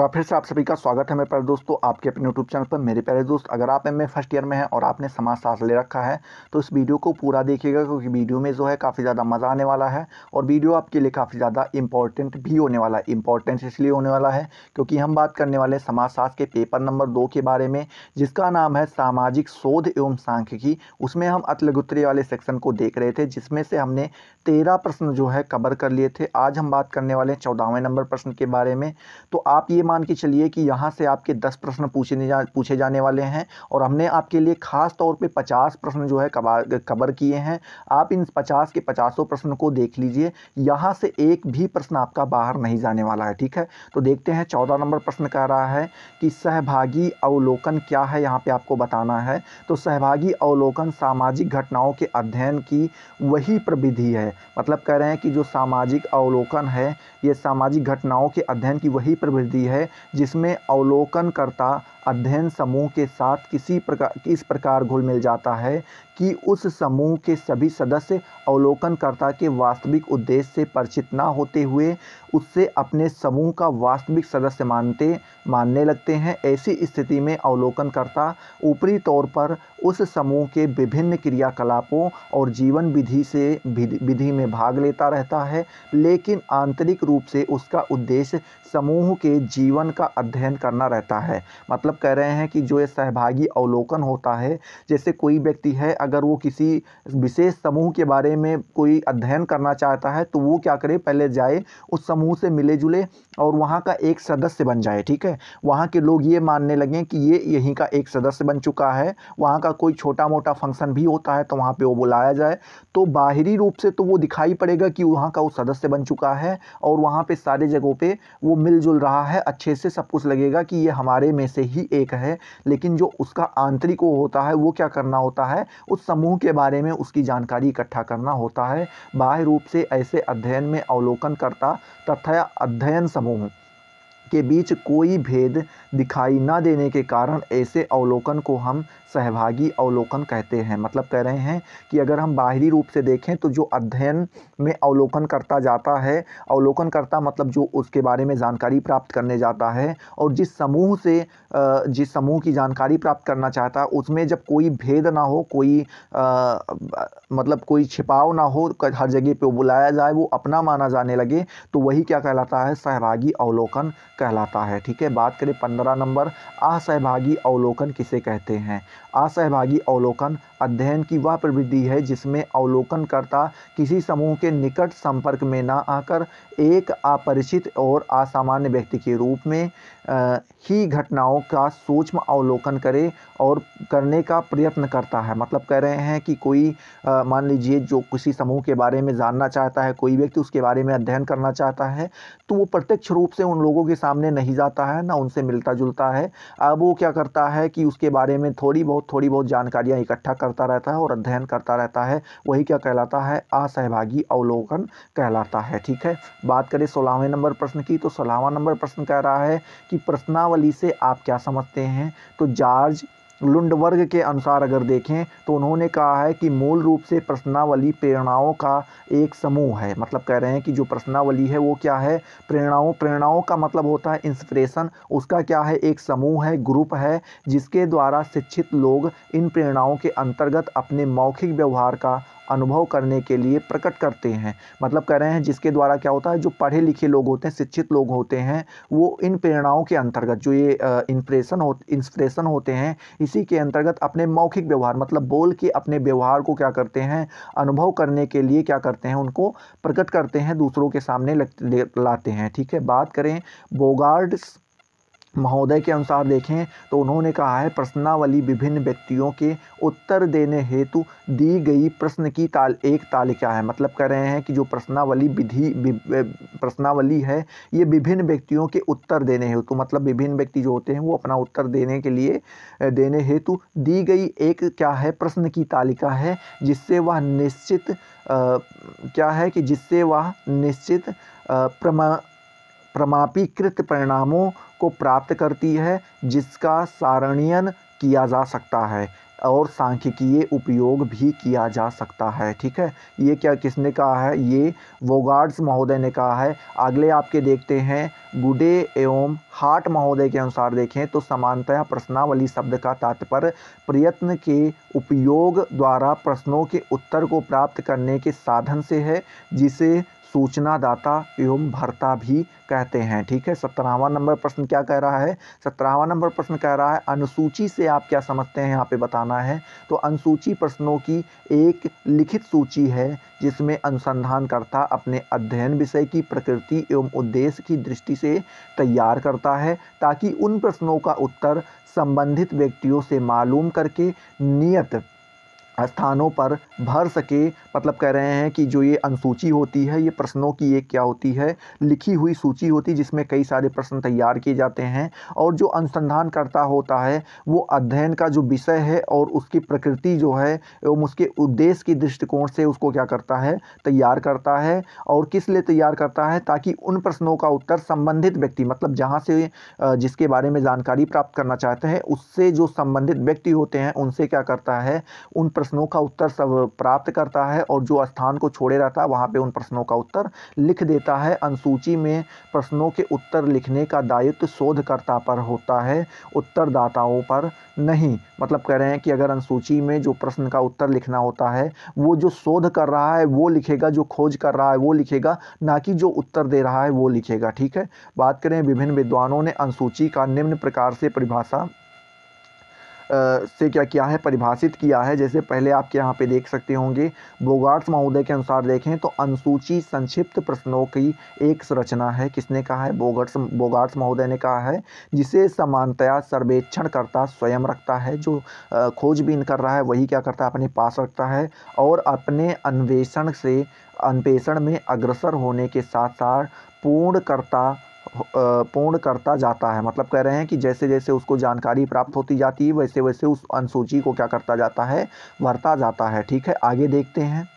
तो फिर से आप सभी का स्वागत है मेरे प्यारे दोस्तों आपके अपने यूट्यूब चैनल पर मेरे प्यारे दोस्त अगर आप एम फर्स्ट ईयर में हैं और आपने समाज सास ले रखा है तो इस वीडियो को पूरा देखिएगा क्योंकि वीडियो में जो है काफ़ी ज़्यादा मज़ा आने वाला है और वीडियो आपके लिए काफ़ी ज़्यादा इंपॉर्टेंट भी होने वाला है इंपॉर्टेंस इसलिए होने वाला है क्योंकि हम बात करने वाले हैं समाज समाजशास्त्र के पेपर नंबर दो के बारे में जिसका नाम है सामाजिक शोध एवं सांख्यिकी उसमें हम अतलगुत्री वाले सेक्शन को देख रहे थे जिसमें से हमने तेरह प्रश्न जो है कवर कर लिए थे आज हम बात करने वाले हैं चौदहवें नंबर प्रश्न के बारे में तो आप ये मान के चलिए कि यहाँ से आपके दस प्रश्न पूछे जा पूछे जाने वाले हैं और हमने आपके लिए खास तौर पे पचास प्रश्न जो है कवर किए हैं आप इन पचास के पचासों प्रश्न को देख लीजिए यहाँ से एक भी प्रश्न आपका बाहर नहीं जाने वाला है ठीक है तो देखते हैं चौदह नंबर प्रश्न कह रहा है कि सहभागी अवलोकन क्या है यहाँ पर आपको बताना है तो सहभागी अवलोकन सामाजिक घटनाओं के अध्ययन की वही प्रविधि है है मतलब कह रहे हैं कि जो सामाजिक अवलोकन है ये सामाजिक घटनाओं के अध्ययन की वही प्रवृत्ति है जिसमें अवलोकनकर्ता अध्ययन समूह के साथ किसी प्रकार इस प्रकार घुल मिल जाता है कि उस समूह के सभी सदस्य अवलोकनकर्ता के वास्तविक उद्देश्य से परिचित ना होते हुए उससे अपने समूह का वास्तविक सदस्य मानते मानने लगते हैं ऐसी स्थिति में अवलोकनकर्ता ऊपरी तौर पर उस समूह के विभिन्न क्रियाकलापों और जीवन विधि से विधि में भाग लेता रहता है लेकिन आंतरिक रूप से उसका उद्देश्य समूह के जीवन का अध्ययन करना रहता है मतलब मतलब कह रहे हैं कि जो ये सहभागी अवलोकन होता है जैसे कोई व्यक्ति है अगर वो किसी विशेष समूह के बारे में कोई अध्ययन करना चाहता है तो वो क्या करे पहले जाए उस समूह से मिले जुले और वहाँ का एक सदस्य बन जाए ठीक है वहाँ के लोग ये मानने लगें कि ये यहीं का एक सदस्य बन चुका है वहाँ का कोई छोटा मोटा फंक्शन भी होता है तो वहाँ पर वो बुलाया जाए तो बाहरी रूप से तो वो दिखाई पड़ेगा कि वहाँ का वो सदस्य बन चुका है और वहाँ पर सारे जगहों पर वो मिलजुल रहा है अच्छे से सब कुछ लगेगा कि ये हमारे में से ही ही एक है लेकिन जो उसका आंतरिक होता है वो क्या करना होता है उस समूह के बारे में उसकी जानकारी इकट्ठा करना होता है बाह्य रूप से ऐसे अध्ययन में अवलोकन करता तथा अध्ययन समूह के बीच कोई भेद दिखाई ना देने के कारण ऐसे अवलोकन को हम सहभागी अवलोकन कहते हैं मतलब कह रहे हैं कि अगर हम बाहरी रूप से देखें तो जो अध्ययन में अवलोकन करता जाता है अवलोकन करता मतलब जो उसके बारे में जानकारी प्राप्त करने जाता है और जिस समूह से जिस समूह की जानकारी प्राप्त करना चाहता है उसमें जब कोई भेद ना हो कोई आ, मतलब कोई छिपाव ना हो हर जगह पर बुलाया जाए वो अपना माना जाने लगे तो वही क्या कहलाता है सहभागी अवलोकन कहलाता है ठीक है बात करें पंद्रह नंबर असहभागी अवलोकन किसे कहते हैं असहभागी अवलोकन अध्ययन की वह प्रवृत्ति है जिसमें अवलोकनकर्ता किसी समूह के निकट संपर्क में ना आकर एक अपरिचित और असामान्य व्यक्ति के रूप में ही घटनाओं का सूक्ष्म अवलोकन करे और करने का प्रयत्न करता है मतलब कह रहे हैं कि कोई मान लीजिए जो किसी समूह के बारे में जानना चाहता है कोई व्यक्ति उसके बारे में अध्ययन करना चाहता है तो वो प्रत्यक्ष रूप से उन लोगों के साथ सामने नहीं जाता है ना उनसे मिलता जुलता है अब वो क्या करता है कि उसके बारे में थोड़ी बहुत थोड़ी बहुत जानकारियाँ इकट्ठा करता रहता है और अध्ययन करता रहता है वही क्या कहलाता है असहभागी अवलोकन कहलाता है ठीक है बात करें सोलहवें नंबर प्रश्न की तो सोलहवा नंबर प्रश्न कह रहा है कि प्रश्नावली से आप क्या समझते हैं तो जॉर्ज लुंडवर्ग के अनुसार अगर देखें तो उन्होंने कहा है कि मूल रूप से प्रश्नावली प्रेरणाओं का एक समूह है मतलब कह रहे हैं कि जो प्रश्नावली है वो क्या है प्रेरणाओं प्रेरणाओं का मतलब होता है इंस्पिरेशन उसका क्या है एक समूह है ग्रुप है जिसके द्वारा शिक्षित लोग इन प्रेरणाओं के अंतर्गत अपने मौखिक व्यवहार का अनुभव करने के लिए प्रकट करते हैं मतलब कह रहे हैं जिसके द्वारा क्या होता है जो पढ़े लिखे लोग होते हैं शिक्षित लोग होते हैं वो इन प्रेरणाओं के अंतर्गत जो ये इंप्रेशन हो इंस्परेशन होते हैं इसी के अंतर्गत अपने मौखिक व्यवहार मतलब बोल के अपने व्यवहार को क्या करते हैं अनुभव करने के लिए क्या करते हैं उनको प्रकट करते हैं दूसरों के सामने लाते हैं ठीक है बात करें बोगार्ड्स महोदय के अनुसार देखें तो उन्होंने कहा है प्रश्नावली विभिन्न व्यक्तियों के उत्तर देने हेतु दी गई प्रश्न की ताल एक तालिका है मतलब कह रहे हैं कि जो प्रश्नावली विधि प्रश्नावली है ये विभिन्न व्यक्तियों के उत्तर देने हेतु तो मतलब विभिन्न व्यक्ति जो होते हैं वो अपना उत्तर देने के लिए देने हेतु दी गई एक क्या है प्रश्न की तालिका है जिससे वह निश्चित क्या है कि जिससे वह निश्चित प्रमा प्रमापीकृत परिणामों को प्राप्त करती है जिसका सारणीयन किया जा सकता है और सांख्यिकीय उपयोग भी किया जा सकता है ठीक है ये क्या किसने कहा है ये वोगार्ड्स महोदय ने कहा है अगले आपके देखते हैं गुडे एवं हार्ट महोदय के अनुसार देखें तो समानतया प्रश्नावली शब्द का तात्पर्य प्रयत्न के उपयोग द्वारा प्रश्नों के उत्तर को प्राप्त करने के साधन से है जिसे सूचनादाता एवं भर्ता भी कहते हैं ठीक है सत्रहवा नंबर प्रश्न क्या कह रहा है सत्रहवा नंबर प्रश्न कह रहा है अनुसूची से आप क्या समझते हैं यहाँ पे बताना है तो अनुसूची प्रश्नों की एक लिखित सूची है जिसमें अनुसंधानकर्ता अपने अध्ययन विषय की प्रकृति एवं उद्देश्य की दृष्टि से तैयार करता है ताकि उन प्रश्नों का उत्तर संबंधित व्यक्तियों से मालूम करके नियत स्थानों पर भर सके मतलब कह रहे हैं कि जो ये अनुसूची होती है ये प्रश्नों की एक क्या होती है लिखी हुई सूची होती है जिसमें कई सारे प्रश्न तैयार किए जाते हैं और जो अनुसंधानकर्ता होता है वो अध्ययन का जो विषय है और उसकी प्रकृति जो है एवं उसके उद्देश्य के दृष्टिकोण से उसको क्या करता है तैयार करता है और किस लिए तैयार करता है ताकि उन प्रश्नों का उत्तर संबंधित व्यक्ति मतलब जहाँ से जिसके बारे में जानकारी प्राप्त करना चाहते हैं उससे जो संबंधित व्यक्ति होते हैं उनसे क्या करता है उन प्रश्न प्रश्नों का उत्तर सब प्राप्त करता है और जो स्थान को छोड़े रहता है वहाँ पे उन प्रश्नों का उत्तर लिख देता है अनुसूची में प्रश्नों के उत्तर लिखने का दायित्व शोधकर्ता पर होता है उत्तरदाताओं पर नहीं मतलब कह रहे हैं कि अगर अनुसूची में जो प्रश्न का उत्तर लिखना होता है वो जो शोध कर रहा है वो लिखेगा जो खोज कर रहा है वो लिखेगा ना कि जो उत्तर दे रहा है वो लिखेगा ठीक है बात करें विभिन्न विद्वानों ने अनुसूची का निम्न प्रकार से परिभाषा से क्या किया है परिभाषित किया है जैसे पहले आपके यहाँ पे देख सकते होंगे बोगार्ड्स महोदय के अनुसार देखें तो अनुसूची संक्षिप्त प्रश्नों की एक संरचना है किसने कहा है बोगार्ड्स बोगार्ड्स महोदय ने कहा है जिसे समानतया सर्वेक्षणकर्ता स्वयं रखता है जो खोजबीन कर रहा है वही क्या करता है अपने पास रखता है और अपने अन्वेषण से अन्वेषण में अग्रसर होने के साथ साथ पूर्णकर्ता पूर्ण करता जाता है मतलब कह रहे हैं कि जैसे जैसे उसको जानकारी प्राप्त होती जाती है वैसे वैसे उस अनुसूची को क्या करता जाता है भरता जाता है ठीक है आगे देखते हैं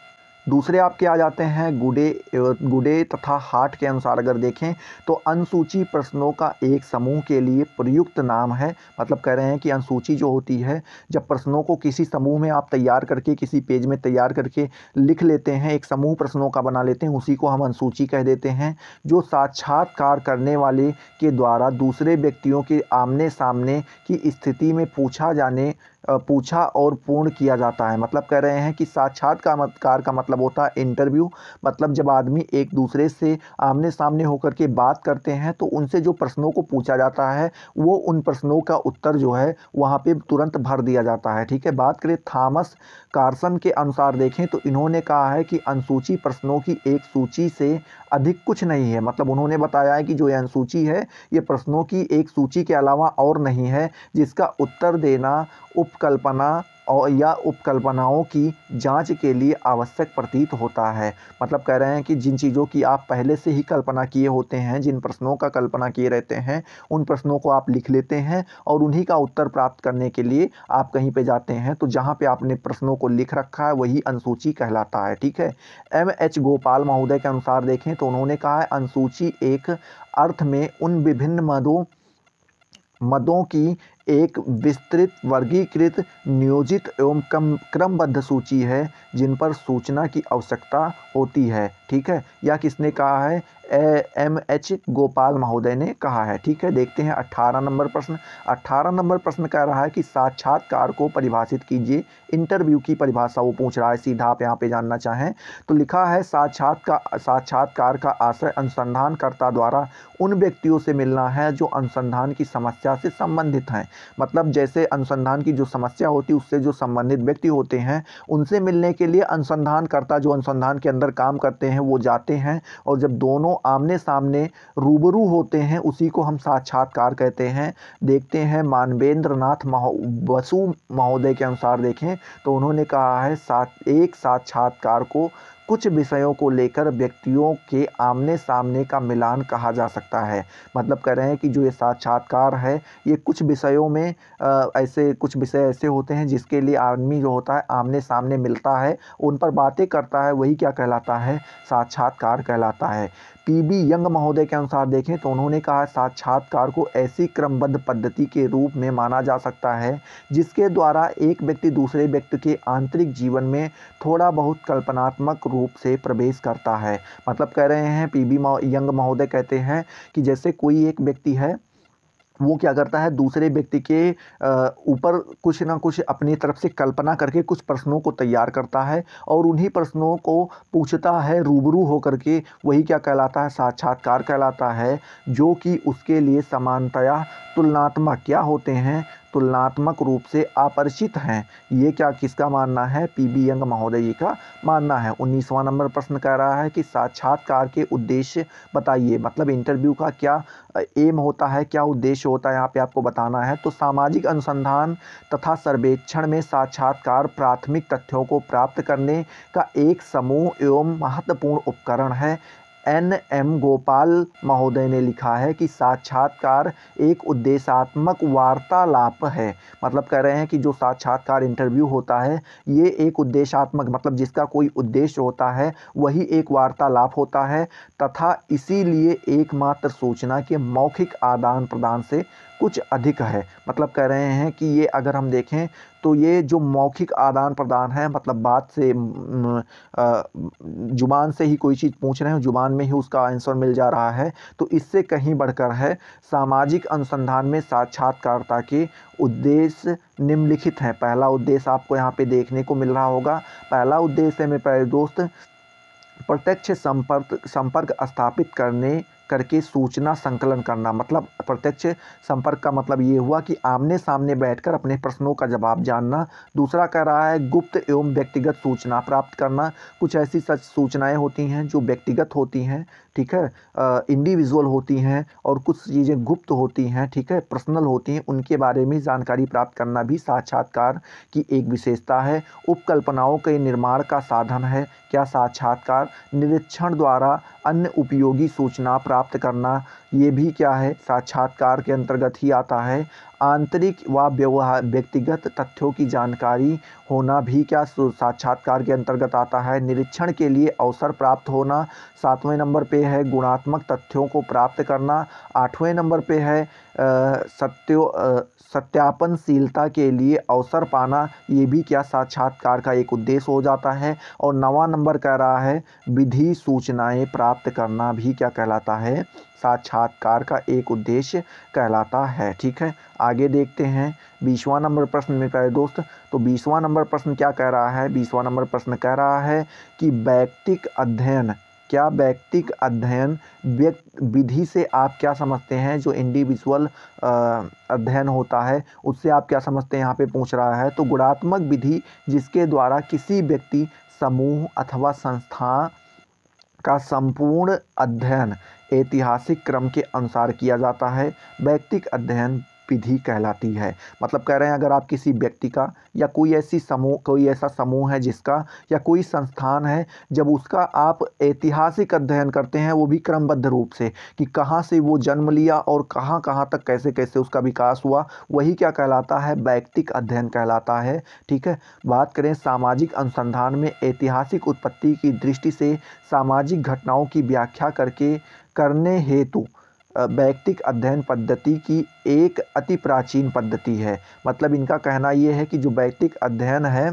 दूसरे आपके आ जाते हैं गुडे गुडे तथा हाट के अनुसार अगर देखें तो अनुसूची प्रश्नों का एक समूह के लिए प्रयुक्त नाम है मतलब कह रहे हैं कि अनुसूची जो होती है जब प्रश्नों को किसी समूह में आप तैयार करके किसी पेज में तैयार करके लिख लेते हैं एक समूह प्रश्नों का बना लेते हैं उसी को हम अनुसूची कह देते हैं जो साक्षात्कार करने वाले के द्वारा दूसरे व्यक्तियों के आमने सामने की स्थिति में पूछा जाने पूछा और पूर्ण किया जाता है मतलब कह रहे हैं कि साक्षात्कार का मतलब होता है इंटरव्यू मतलब जब आदमी एक दूसरे से आमने सामने होकर के बात करते हैं तो उनसे जो प्रश्नों को पूछा जाता है वो उन प्रश्नों का उत्तर जो है वहाँ पे तुरंत भर दिया जाता है ठीक है बात करें थामस कार्सन के अनुसार देखें तो इन्होंने कहा है कि अनुसूची प्रश्नों की एक सूची से अधिक कुछ नहीं है मतलब उन्होंने बताया है कि जो ये अनुसूची है ये प्रश्नों की एक सूची के अलावा और नहीं है जिसका उत्तर देना उप उपकल्पना और या उपकल्पनाओं की जांच के लिए आवश्यक प्रतीत होता है मतलब कह रहे हैं कि जिन चीज़ों की आप पहले से ही कल्पना किए होते हैं जिन प्रश्नों का कल्पना किए रहते हैं उन प्रश्नों को आप लिख लेते हैं और उन्हीं का उत्तर प्राप्त करने के लिए आप कहीं पे जाते हैं तो जहाँ पे आपने प्रश्नों को लिख रखा है वही अनुसूची कहलाता है ठीक है एम एच गोपाल महोदय के अनुसार देखें तो उन्होंने कहा है अनुसूची एक अर्थ में उन विभिन्न मदों मदों की एक विस्तृत वर्गीकृत नियोजित एवं कम क्रमबद्ध सूची है जिन पर सूचना की आवश्यकता होती है ठीक है या किसने कहा है एम एच गोपाल महोदय ने कहा है ठीक है देखते हैं 18 नंबर प्रश्न 18 नंबर प्रश्न कह रहा है कि साक्षात्कार को परिभाषित कीजिए इंटरव्यू की परिभाषा वो पूछ रहा है सीधा आप यहाँ पे जानना चाहें तो लिखा है साक्षात्कार साक्षात्कार का आशय अनुसंधानकर्ता द्वारा उन व्यक्तियों से मिलना है जो अनुसंधान की समस्या से संबंधित हैं मतलब जैसे अनुसंधान की जो समस्या होती उससे जो संबंधित व्यक्ति होते हैं उनसे मिलने के लिए अनुसंधानकर्ता जो अनुसंधान के अंदर काम करते हैं वो जाते हैं और जब दोनों आमने सामने रूबरू होते हैं उसी को हम साक्षात्कार कहते हैं देखते हैं मानवेंद्र नाथ महो, महोदय के अनुसार देखें तो उन्होंने कहा है साथ एक साक्षात्कार को कुछ विषयों को लेकर व्यक्तियों के आमने सामने का मिलान कहा जा सकता है मतलब कह रहे हैं कि जो ये साक्षात्कार है ये कुछ विषयों में आ, ऐसे कुछ विषय ऐसे होते हैं जिसके लिए आदमी जो होता है आमने सामने मिलता है उन पर बातें करता है वही क्या कहलाता है साक्षात्कार कहलाता है पी बी यंग महोदय के अनुसार देखें तो उन्होंने कहा साक्षात्कार को ऐसी क्रमबद्ध पद्धति के रूप में माना जा सकता है जिसके द्वारा एक व्यक्ति दूसरे व्यक्ति के आंतरिक जीवन में थोड़ा बहुत कल्पनात्मक रूप से प्रवेश करता है मतलब कह रहे हैं पीबी यंग महोदय कहते हैं कि जैसे कोई एक व्यक्ति है वो क्या करता है दूसरे व्यक्ति के ऊपर कुछ ना कुछ अपनी तरफ से कल्पना करके कुछ प्रश्नों को तैयार करता है और उन्हीं प्रश्नों को पूछता है रूबरू होकर के वही क्या कहलाता है साक्षात्कार कहलाता है जो कि उसके लिए समानतया तुलनात्मक क्या होते हैं तुलनात्मक रूप से आपर्षित हैं ये क्या किसका मानना है पी बी यंग महोदय जी का मानना है उन्नीसवां नंबर प्रश्न कह रहा है कि साक्षात्कार के उद्देश्य बताइए मतलब इंटरव्यू का क्या एम होता है क्या उद्देश्य होता है यहाँ पे आपको बताना है तो सामाजिक अनुसंधान तथा सर्वेक्षण में साक्षात्कार प्राथमिक तथ्यों को प्राप्त करने का एक समूह एवं महत्वपूर्ण उपकरण है एन एम गोपाल महोदय ने लिखा है कि साक्षात्कार एक उद्देशात्मक वार्तालाप है मतलब कह रहे हैं कि जो साक्षात्कार इंटरव्यू होता है ये एक उद्देशात्मक मतलब जिसका कोई उद्देश्य होता है वही एक वार्तालाप होता है तथा इसीलिए एकमात्र सूचना के मौखिक आदान प्रदान से कुछ अधिक है मतलब कह रहे हैं कि ये अगर हम देखें तो ये जो मौखिक आदान प्रदान है मतलब बात से जुबान से ही कोई चीज़ पूछ रहे हैं जुबान में ही उसका आंसर मिल जा रहा है तो इससे कहीं बढ़कर है सामाजिक अनुसंधान में साक्षात्कारता के उद्देश्य निम्नलिखित हैं पहला उद्देश्य आपको यहाँ पे देखने को मिल रहा होगा पहला उद्देश्य है मेरे प्यारे दोस्त प्रत्यक्ष संपर्क संपर्क स्थापित करने करके सूचना संकलन करना मतलब प्रत्यक्ष संपर्क का मतलब ये हुआ कि आमने सामने बैठकर अपने प्रश्नों का जवाब जानना दूसरा कह रहा है गुप्त एवं व्यक्तिगत सूचना प्राप्त करना कुछ ऐसी सच सूचनाएं होती हैं जो व्यक्तिगत होती हैं ठीक है इंडिविजुअल होती हैं और कुछ चीज़ें गुप्त होती हैं ठीक है पर्सनल होती हैं उनके बारे में जानकारी प्राप्त करना भी साक्षात्कार की एक विशेषता है उपकल्पनाओं के निर्माण का साधन है क्या साक्षात्कार निरीक्षण द्वारा अन्य उपयोगी सूचना प्राप्त करना ये भी क्या है साक्षात्कार के अंतर्गत ही आता है आंतरिक व व्यवहार व्यक्तिगत तथ्यों की जानकारी होना भी क्या साक्षात्कार के अंतर्गत आता है निरीक्षण के लिए अवसर प्राप्त होना सातवें नंबर पे है गुणात्मक तथ्यों को प्राप्त करना आठवें नंबर पे है सत्यो सत्यापनशीलता के लिए अवसर पाना ये भी क्या साक्षात्कार का एक उद्देश्य हो जाता है और नवा नंबर कह रहा है विधि सूचनाएँ प्राप्त करना भी क्या कहलाता है साक्षात्कार का एक उद्देश्य कहलाता है ठीक है आगे देखते हैं बीसवा नंबर प्रश्न में कहे दोस्त तो बीसवा नंबर प्रश्न क्या कह रहा है बीसवा नंबर प्रश्न कह रहा है कि वैयक्तिक अध्ययन क्या वैयक्तिक अध्ययन विधि से आप क्या समझते हैं जो इंडिविजुअल अध्ययन होता है उससे आप क्या समझते हैं यहाँ पे पूछ रहा है तो गुणात्मक विधि जिसके द्वारा किसी व्यक्ति समूह अथवा संस्था का संपूर्ण अध्ययन ऐतिहासिक क्रम के अनुसार किया जाता है वैयक्तिक अध्ययन विधि कहलाती है मतलब कह रहे हैं अगर आप किसी व्यक्ति का या कोई ऐसी समूह कोई ऐसा समूह है जिसका या कोई संस्थान है जब उसका आप ऐतिहासिक अध्ययन करते हैं वो भी क्रमबद्ध रूप से कि कहाँ से वो जन्म लिया और कहाँ कहाँ तक कैसे कैसे उसका विकास हुआ वही क्या कहलाता है वैयक्तिक अध्ययन कहलाता है ठीक है बात करें सामाजिक अनुसंधान में ऐतिहासिक उत्पत्ति की दृष्टि से सामाजिक घटनाओं की व्याख्या करके करने हेतु वैयक्तिक अध्ययन पद्धति की एक अति प्राचीन पद्धति है मतलब इनका कहना ये है कि जो वैयक्तिक अध्ययन है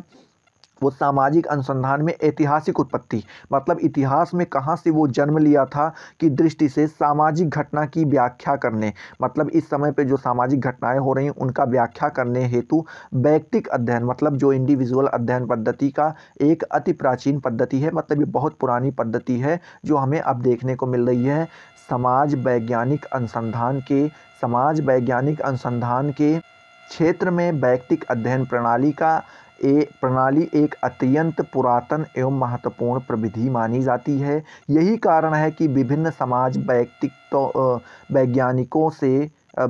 वो सामाजिक अनुसंधान में ऐतिहासिक उत्पत्ति मतलब इतिहास में कहाँ से वो जन्म लिया था कि दृष्टि से सामाजिक घटना की व्याख्या करने मतलब इस समय पर जो सामाजिक घटनाएँ हो रही उनका व्याख्या करने हेतु व्यक्तिक अध्ययन मतलब जो इंडिविजुअल अध्ययन पद्धति का एक अति प्राचीन पद्धति है मतलब ये बहुत पुरानी पद्धति है जो हमें अब देखने को मिल रही है समाज वैज्ञानिक अनुसंधान के समाज वैज्ञानिक अनुसंधान के क्षेत्र में वैयक्तिक अध्ययन प्रणाली का ए प्रणाली एक अत्यंत पुरातन एवं महत्वपूर्ण प्रविधि मानी जाती है यही कारण है कि विभिन्न समाज वैयक्तिक तो वैज्ञानिकों से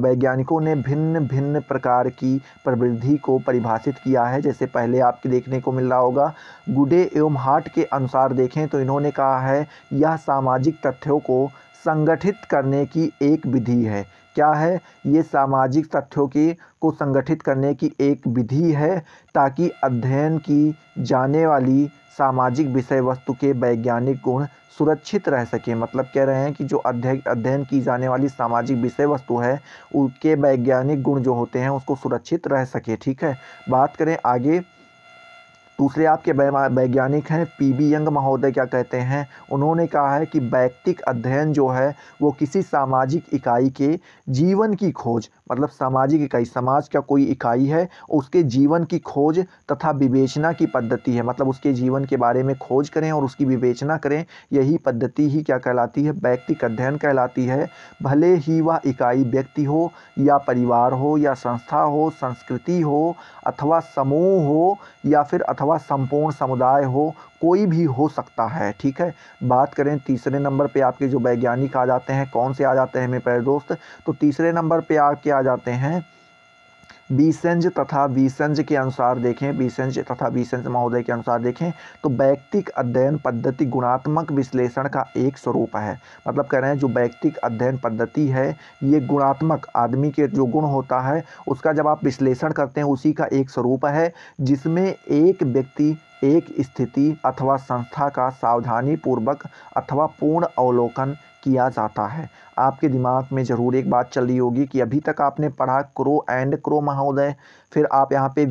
वैज्ञानिकों ने भिन्न भिन्न प्रकार की प्रवृद्धि को परिभाषित किया है जैसे पहले आपके देखने को मिल रहा होगा गुडे एवं हार्ट के अनुसार देखें तो इन्होंने कहा है यह सामाजिक तथ्यों को संगठित करने की एक विधि है क्या है ये सामाजिक तथ्यों के को संगठित करने की एक विधि है ताकि अध्ययन की जाने वाली सामाजिक विषय वस्तु के वैज्ञानिक गुण सुरक्षित रह सकें मतलब कह रहे हैं कि जो अध्यय अध्ययन की जाने वाली सामाजिक विषय वस्तु है उनके वैज्ञानिक गुण जो होते हैं उसको सुरक्षित रह सके ठीक है बात करें आगे दूसरे आपके वैज्ञानिक हैं पी बी यंग महोदय क्या कहते हैं उन्होंने कहा है कि वैयक्तिक अध्ययन जो है वो किसी सामाजिक इकाई के जीवन की खोज मतलब सामाजिक इकाई समाज का कोई इकाई है उसके जीवन की खोज तथा विवेचना की पद्धति है मतलब उसके जीवन के बारे में खोज करें और उसकी विवेचना करें यही पद्धति ही क्या कहलाती है व्यक्तिक अध्ययन कहलाती है भले ही वह इकाई व्यक्ति हो या परिवार हो या संस्था हो संस्कृति हो अथवा समूह हो या फिर अथवा संपूर्ण समुदाय हो कोई भी हो सकता है ठीक है बात करें तीसरे नंबर पे आपके जो वैज्ञानिक आ जाते हैं कौन से आ जाते हैं मेरे प्यारे दोस्त तो तीसरे नंबर पे आपके आ जाते हैं बीसेंज तथा बीसेंज के अनुसार देखें बीसेंज तथा बीसेंज महोदय के अनुसार देखें तो वैयक्तिक अध्ययन पद्धति गुणात्मक विश्लेषण का एक स्वरूप है मतलब कह रहे हैं जो वैयक्तिक अध्ययन पद्धति है ये गुणात्मक आदमी के जो गुण होता है उसका जब आप विश्लेषण करते हैं उसी का एक स्वरूप है जिसमें एक व्यक्ति एक स्थिति अथवा संस्था का सावधानी पूर्वक अथवा पूर्ण अवलोकन किया जाता है आपके दिमाग में ज़रूर एक बात चल रही होगी कि अभी तक आपने पढ़ा क्रो एंड क्रो महोदय फिर आप यहाँ पे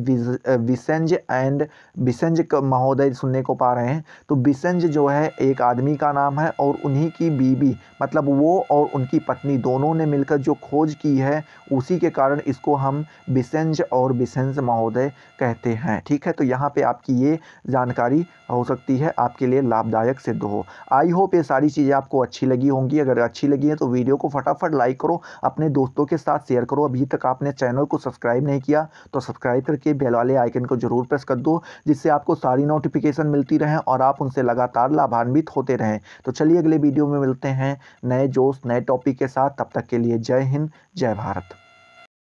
विसेंज एंड बिसेंज महोदय सुनने को पा रहे हैं तो बिसेंज जो है एक आदमी का नाम है और उन्हीं की बीबी मतलब वो और उनकी पत्नी दोनों ने मिलकर जो खोज की है उसी के कारण इसको हम बिसेंज और बिसेंज महोदय कहते हैं ठीक है तो यहाँ पे आपकी ये जानकारी हो सकती है आपके लिए लाभदायक सिद्ध हो आई होप ये सारी चीज़ें आपको अच्छी लगी होंगी अगर अच्छी लगी है तो वीडियो को फटाफट लाइक करो अपने दोस्तों के साथ शेयर करो अभी तक आपने चैनल को सब्सक्राइब नहीं किया तो सब्सक्राइब करके बेल वाले आइकन को जरूर प्रेस कर दो जिससे आपको सारी नोटिफिकेशन मिलती रहें और आप उनसे लगातार लाभान्वित होते रहें तो चलिए अगले वीडियो में मिलते हैं नए जोश नए टॉपिक के साथ तब तक के लिए जय हिंद जय भारत